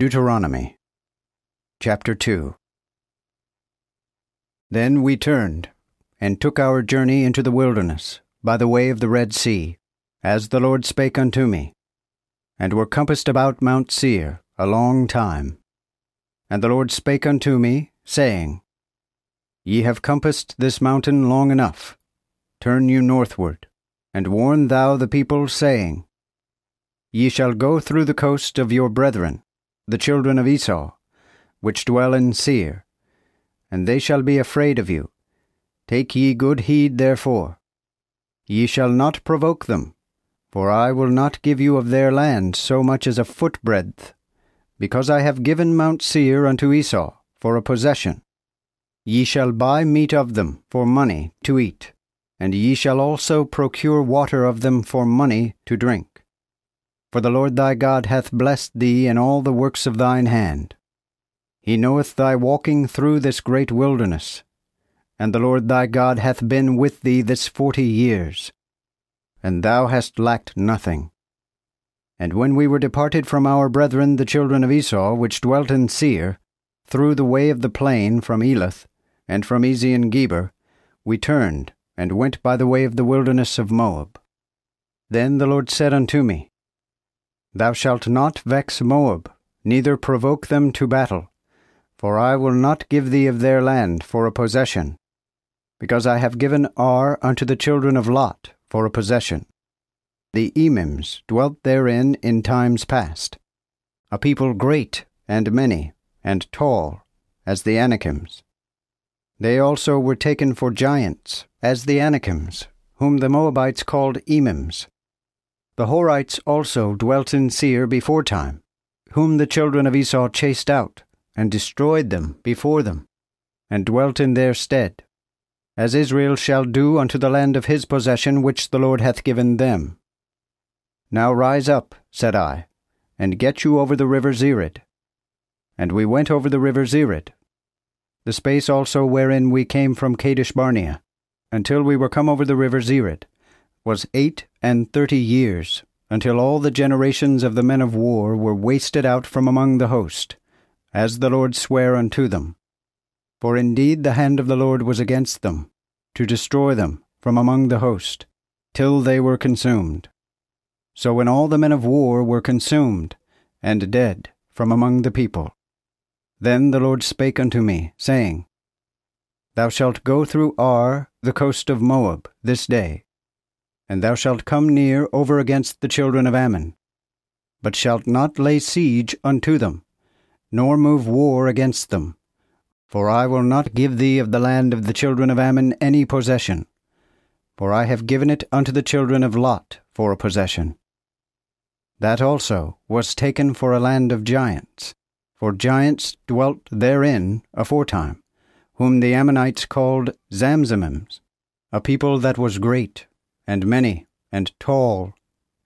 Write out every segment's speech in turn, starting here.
Deuteronomy chapter 2 Then we turned and took our journey into the wilderness by the way of the Red Sea, as the Lord spake unto me, and were compassed about Mount Seir a long time. And the Lord spake unto me, saying, Ye have compassed this mountain long enough. Turn you northward, and warn thou the people, saying, Ye shall go through the coast of your brethren, the children of Esau, which dwell in Seir, and they shall be afraid of you. Take ye good heed therefore. Ye shall not provoke them, for I will not give you of their land so much as a footbreadth, because I have given Mount Seir unto Esau for a possession. Ye shall buy meat of them for money to eat, and ye shall also procure water of them for money to drink. For the Lord thy God hath blessed thee in all the works of thine hand. He knoweth thy walking through this great wilderness. And the Lord thy God hath been with thee this forty years. And thou hast lacked nothing. And when we were departed from our brethren the children of Esau, which dwelt in Seir, through the way of the plain from Elath, and from Ezion Geber, we turned, and went by the way of the wilderness of Moab. Then the Lord said unto me, Thou shalt not vex Moab, neither provoke them to battle. For I will not give thee of their land for a possession, because I have given Ar unto the children of Lot for a possession. The Emims dwelt therein in times past, a people great and many and tall, as the Anakims. They also were taken for giants, as the Anakims, whom the Moabites called Emims. The Horites also dwelt in Seir before time, whom the children of Esau chased out, and destroyed them before them, and dwelt in their stead, as Israel shall do unto the land of his possession which the Lord hath given them. Now rise up, said I, and get you over the river Zered. And we went over the river Zered, the space also wherein we came from Kadesh Barnea, until we were come over the river Zered was eight and thirty years, until all the generations of the men of war were wasted out from among the host, as the Lord sware unto them. For indeed the hand of the Lord was against them, to destroy them from among the host, till they were consumed. So when all the men of war were consumed, and dead from among the people, then the Lord spake unto me, saying, Thou shalt go through Ar, the coast of Moab, this day, and thou shalt come near over against the children of Ammon, but shalt not lay siege unto them, nor move war against them. For I will not give thee of the land of the children of Ammon any possession, for I have given it unto the children of Lot for a possession. That also was taken for a land of giants, for giants dwelt therein aforetime, whom the Ammonites called Zamzamims, a people that was great and many, and tall,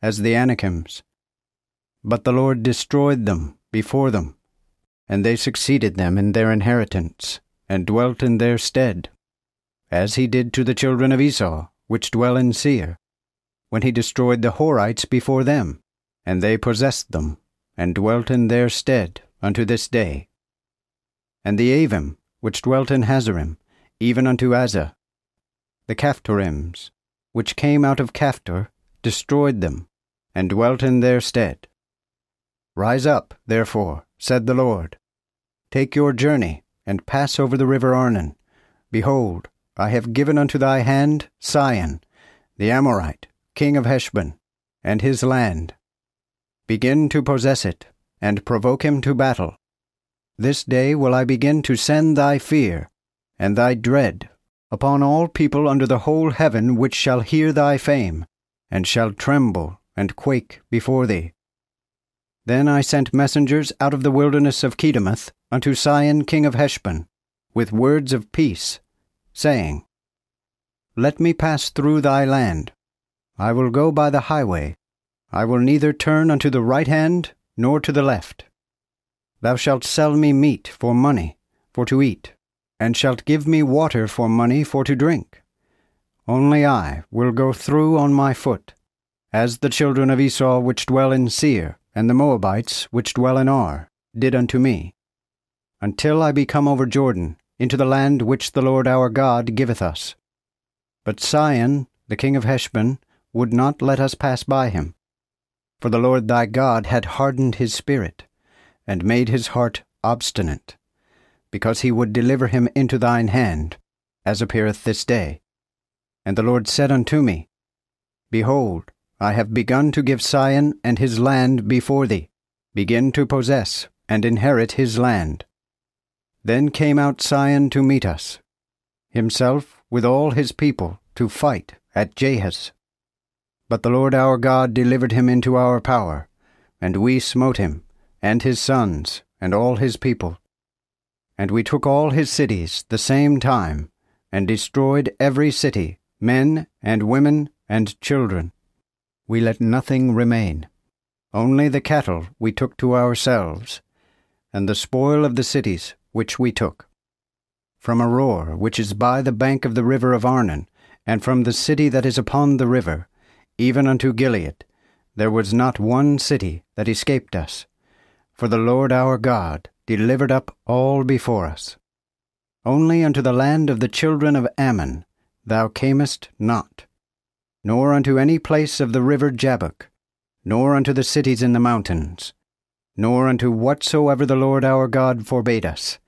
as the Anakims. But the Lord destroyed them before them, and they succeeded them in their inheritance, and dwelt in their stead, as he did to the children of Esau, which dwell in Seir, when he destroyed the Horites before them, and they possessed them, and dwelt in their stead unto this day. And the Avim, which dwelt in Hazarim, even unto Azza, the Caphtorims, which came out of Caftor, destroyed them, and dwelt in their stead. Rise up, therefore, said the Lord. Take your journey, and pass over the river Arnon. Behold, I have given unto thy hand Sion, the Amorite, king of Heshbon, and his land. Begin to possess it, and provoke him to battle. This day will I begin to send thy fear, and thy dread upon all people under the whole heaven which shall hear thy fame, and shall tremble and quake before thee. Then I sent messengers out of the wilderness of Kedemoth unto Sion king of Heshbon, with words of peace, saying, Let me pass through thy land. I will go by the highway. I will neither turn unto the right hand nor to the left. Thou shalt sell me meat for money, for to eat, and shalt give me water for money for to drink. Only I will go through on my foot, as the children of Esau which dwell in Seir, and the Moabites which dwell in Ar, did unto me, until I be come over Jordan, into the land which the Lord our God giveth us. But Sion, the king of Heshbon, would not let us pass by him. For the Lord thy God had hardened his spirit, and made his heart obstinate because he would deliver him into thine hand, as appeareth this day. And the Lord said unto me, Behold, I have begun to give Sion and his land before thee. Begin to possess and inherit his land. Then came out Sion to meet us, himself with all his people, to fight at Jahaz. But the Lord our God delivered him into our power, and we smote him, and his sons, and all his people, and we took all his cities the same time, and destroyed every city, men and women and children. We let nothing remain. Only the cattle we took to ourselves, and the spoil of the cities which we took. From Aror, which is by the bank of the river of Arnon, and from the city that is upon the river, even unto Gilead, there was not one city that escaped us. For the Lord our God delivered up all before us. Only unto the land of the children of Ammon thou camest not, nor unto any place of the river Jabbok, nor unto the cities in the mountains, nor unto whatsoever the Lord our God forbade us,